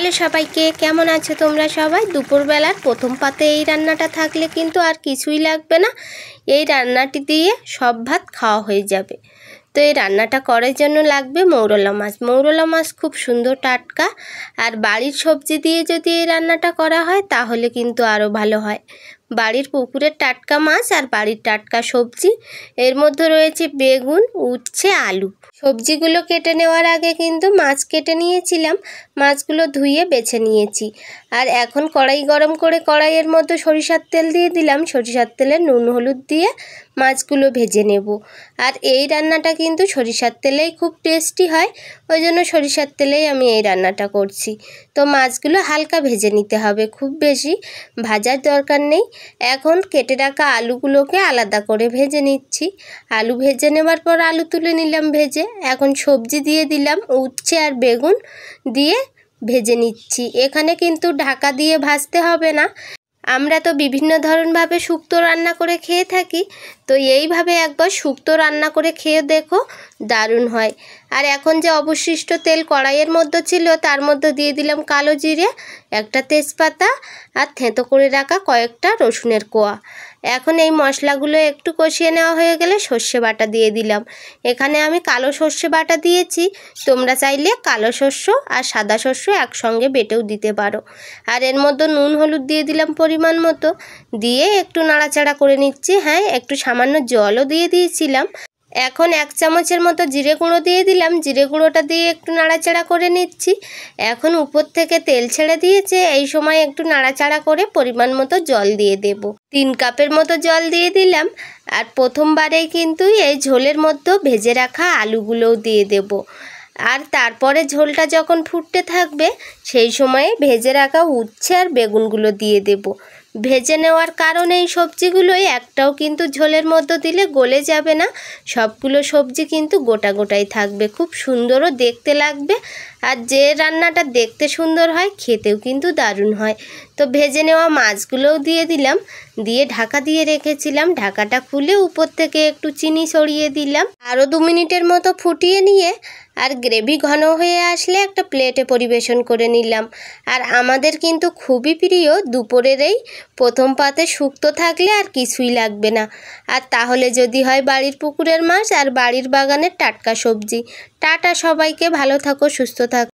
hello সবাইকে কেমন আছো তোমরা সবাই দুপুরবেলার প্রথম পাতে এই রান্নাটা থাকলে কিন্তু আর কিছুই লাগবে না এই রান্নাটি দিয়ে সব ভাত খাওয়া হয়ে যাবে তো এই রান্নাটা করার জন্য লাগবে মৌরলা মাছ মৌরলা মাছ খুব সুন্দর টাটকা আর বাড়ির সবজি দিয়ে যদি এই রান্নাটা করা হয় তাহলে কিন্তু আরও ভালো হয় বাড়ির পুকুরের টাটকা মাছ আর বাড়ির টাটকা সবজি এর মধ্যে রয়েছে বেগুন উচ্ছে আলু সবজিগুলো কেটে নেওয়ার আগে কিন্তু মাছ কেটে নিয়েছিলাম মাছগুলো ধুয়ে বেছে নিয়েছি আর এখন কড়াই গরম করে কড়াইয়ের মধ্যে সরিষার তেল দিয়ে দিলাম সরিষার তেলে নুন হলুদ দিয়ে মাছগুলো ভেজে নেব আর এই রান্নাটা কিন্তু সরিষার তেলেই খুব টেস্টি হয় ওই জন্য সরিষার তেলেই আমি এই রান্নাটা করছি তো মাছগুলো হালকা ভেজে নিতে হবে খুব বেশি ভাজার দরকার নেই এখন কেটে রাখা আলুগুলোকে আলাদা করে ভেজে নিচ্ছি আলু ভেজে নেবার পর আলু তুলে নিলাম ভেজে এখন সবজি দিয়ে দিলাম উচ্ছে আর বেগুন দিয়ে ভেজে নিচ্ছি এখানে কিন্তু ঢাকা দিয়ে ভাজতে হবে না আমরা তো বিভিন্ন ধরনভাবে শুক্তো রান্না করে খেয়ে থাকি তো এইভাবে একবার শুক্তো রান্না করে খেয়ে দেখো দারুণ হয় আর এখন যে অবশিষ্ট তেল কড়াইয়ের মধ্যে ছিল তার মধ্যে দিয়ে দিলাম কালো জিরে একটা তেজপাতা আর থেঁতো করে রাখা কয়েকটা রসুনের কোয়া এখন এই মশলাগুলো একটু কষিয়ে নেওয়া হয়ে গেলে সর্ষে বাটা দিয়ে দিলাম এখানে আমি কালো সর্ষে বাটা দিয়েছি তোমরা চাইলে কালো শস্য আর সাদা শস্য একসঙ্গে বেটেও দিতে পারো আর এর মধ্যে নুন হলুদ দিয়ে দিলাম পরিমাণ মতো দিয়ে একটু নাড়াচাড়া করে নিচ্ছি হ্যাঁ একটু সামান্য জলও দিয়ে দিয়েছিলাম এখন এক চামচের মতো জিরে গুঁড়ো দিয়ে দিলাম জিরে গুঁড়োটা দিয়ে একটু নাড়াচাড়া করে নিচ্ছি এখন উপর থেকে তেল ছেড়ে দিয়েছে এই সময় একটু নাড়াচাড়া করে পরিমাণ মতো জল দিয়ে দেব তিন কাপের মতো জল দিয়ে দিলাম আর প্রথমবারেই কিন্তু এই ঝোলের মধ্যে ভেজে রাখা আলুগুলোও দিয়ে দেব আর তারপরে ঝোলটা যখন ফুটতে থাকবে সেই সময়ে ভেজে রাখা উচ্ছে আর বেগুনগুলো দিয়ে দেবো ভেজে নেওয়ার কারণে এই সবজিগুলোই একটাও কিন্তু ঝোলের মধ্যে দিলে গলে যাবে না সবগুলো সবজি কিন্তু গোটা গোটাই থাকবে খুব সুন্দরও দেখতে লাগবে আর যে রান্নাটা দেখতে সুন্দর হয় খেতেও কিন্তু দারুণ হয় তো ভেজে নেওয়া মাছগুলোও দিয়ে দিলাম দিয়ে ঢাকা দিয়ে রেখেছিলাম ঢাকাটা খুলে উপর থেকে একটু চিনি সরিয়ে দিলাম আরও দু মিনিটের মতো ফুটিয়ে নিয়ে আর গ্রেভি ঘন হয়ে আসলে একটা প্লেটে পরিবেশন করে নিলাম আর আমাদের কিন্তু খুবই প্রিয় দুপুরের এই প্রথম পাতে শুক্তো থাকলে আর কিছুই লাগবে না আর তাহলে যদি হয় বাড়ির পুকুরের মাছ আর বাড়ির বাগানের টাটকা সবজি টাটা সবাইকে ভালো থাকো সুস্থ থাকো